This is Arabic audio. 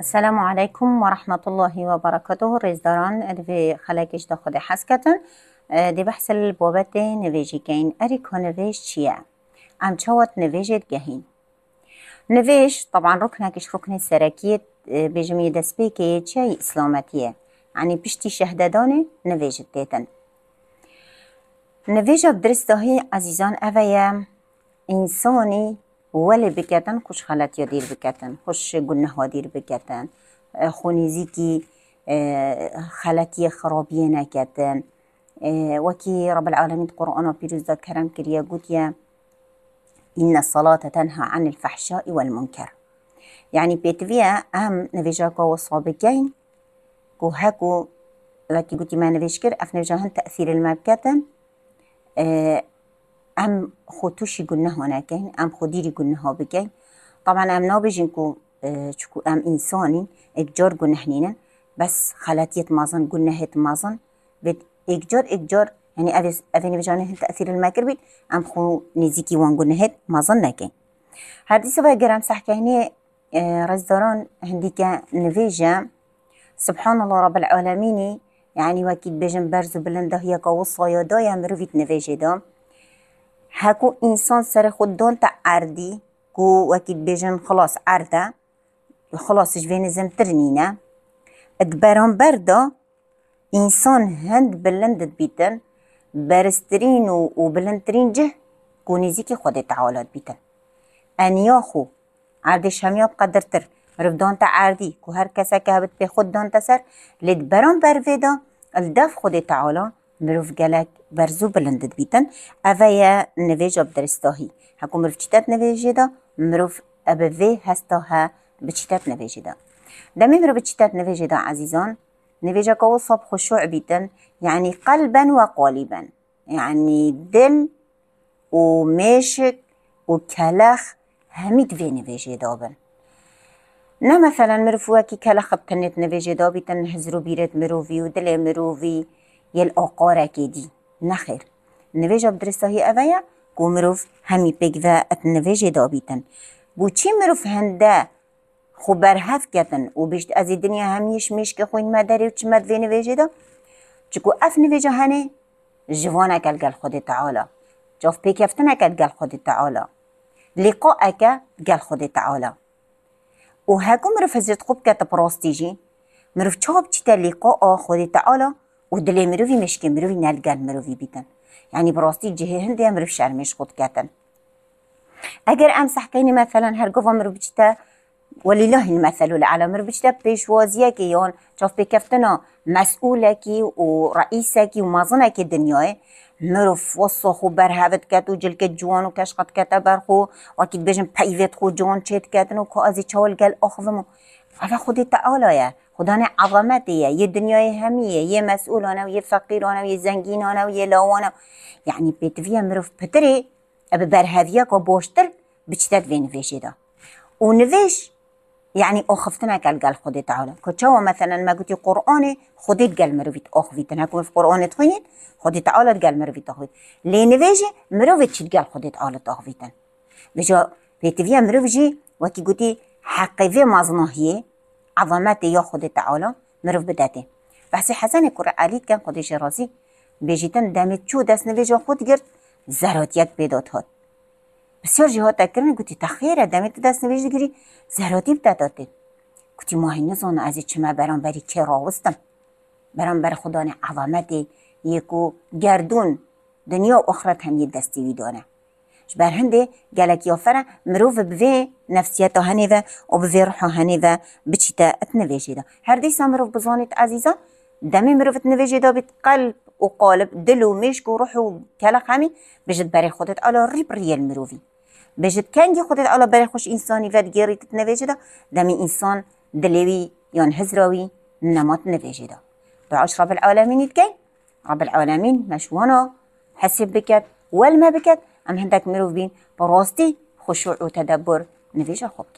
السلام عليكم ورحمة الله وبركاته برکاته رزداران الوی خلکش دا خود حس کتن أه، دی بحث بابت نویجی گین اری کنویش چیه؟ ام چاوت نویجت گهین نویش طبعا ركنك اش ركن أه، بجمی دست که چای اسلامتیه یعنی يعني پشتی شهددانه نویجت دیتن نویجا بدرست داهی عزیزان اوه انسانی ولی بکتن خوش خالات یا دیر بکتن خوش و دیر بکتن اه، خونیزی که اه، خلطی خرابیه نکتن اه، وكي رب العالمين قرآن و پیروز داد كرم كريا قوتيا این الصلاة تنها عن الفحشاء والمنكر يعني بيتفيا أهم نفيجاكا وصابكين كو هاكو لكي قوتي ما نفيجكر أف نفيجاهن تأثیر المبكتن أه خوتوشی گونه ها نکن ام خودیری گونه ها بگن طبعا ام نابجین کو اه، چکو ام انسانین اکجار گونه نینن بس خلاتيت مازن قلنا هت مازن بد إكجار إكجار يعني أفيس أفيني بجاني هن تأثير الماكر بيت أم خو نزيكي وان قلنا هت مازن ناكي هادي سبا قرام سحكا هني آه رزدران هنديكا نفيجا سبحان الله رب العالمين يعني واكيد بجن برزو بلنده هي قوصة يا دا يا مروفيت نفيجي دام هاكو انسان سر خود تا اردی كو وكيد بيجن خلاص اردا خلاص بین زم ترنينا ادبران بردا انسان هند بلند بيتن برسترين و, و بلندترین جه کو نزیک خود تعالات بیتن انیا خو عردش همیا رف دون تا عردی كو هر كسا كهبت بخود دون خود سر لدبران الدف خود تعالات mirovgelek berz û bilind dibîtin ev e ye nivêja bi diristdahî heko mirov çîtep nivêjê de mirov ebe vê hesta he bi çîtep nivêjê de demê mirov bi çîtep nivêjê de ezîzan nivêjeka wê sab xuşûዕ bîtin yanî qelben ve qalîben yanî dil û mêşik û kelex hemî divê nivêjê dabin نه مثلا مرف وکی کله خب تنت نویجه دابیتن هزرو بیرت مرووی و دل مرووی jel oqoreke dî nexêr Nivêja bi dirêsahî ev ye ku mirov hemî pêk ve et nivêjê dabîtin bû çî mirov hinde xwe berhev ketin û bişt ez ê dinya hemiyê şimêşkê xwe me derê û çime vê nivêjê de çiku ev nivêja hene ji van ekel gel Xwedê Teala cav pêkeftin ekel gel Xwedê Teala lêqa eke gel Xwedê Teala û heku mirov hizret xwe bikete pirastî jî mirov çav çite lêqa a Xwedê Teala ودلي مروفي و دلێ مرۆڤی مشکی مرۆڤی نەلگەل مرۆڤی بیتن یعنی يعني بڕاستی جهێ هەندێ مرۆڤ شەرمێش خودکەتن ئەگەر ئەم سەحکەینی مەفەلەن هەرگۆڤە مرۆڤ بچتە ولله المثل الأعلى مر بجتا بيشوازيك يون شوف بكفتنا مسؤولك ورئيسك ومازنك الدنيا مروف وصخو برهبت كاتو جلك جوان وكشقت كتا برخو وكيد بجن بايفت خو جوان چيت كاتن وكازي چول قل أخفمو فقط خودت تعالایه خدا نه عظمتیه یه دنیای همیه یه مسئولانه و یه فقیرانه و یه زنگینانه و یه لاوانه یعنی پیتویه مروف پتره اب برهویه کو باشتر بچتت وی دا و نویش یعنی اخفتنا گل گل خودت تعالی که و مثلا ما گوتی قرآن خودت گل مرویت اخویت نه که قرآن تخوینید خودت تعالی گل مرویت اخویت لی نویشه مرویت چید گل خودت تعالی اخویتن بجا پیتویه مروف جی وکی گوتی حقیقی مازناهیه عظمت یا خود تعالی مروف بدته بحث حسن علیت کن خودش رازی بیجیتن دمت چو دست نویجا خود گرد زراتیت بداد هات بسیار جهات تکرن گوتی تخیره دمت دست نویج گیری زراتی بداد گوتی ماهی نزان از چما برام بری که راوستم برام بر خدان عظمت یکو گردون دنیا اخرت آخرت هم یه دستی ویدانه جبر هندي قالك يوفر مروف بذي نفسيته هنيفة وبذي روحه هنيفة بشتاء اتنفيجي دو هر ديسا مروف بزونيت عزيزة دمي مروف اتنفيجي دو بتقلب وقالب دلو ميشك وروح وكالخامي بجد باري خودت على ريب ريال مروفي بجد كان جي خودت على باري خوش انساني فات جيري تتنفيجي دمي انسان دلوي يون هزروي نما تنفيجي بعش رب العالمين يتكي رب العالمين مشوانو حسب بكت والما بكت ام هەندێک مرۆڤ بین بە ڕاستی خشوع و تدبر نوێژە خوب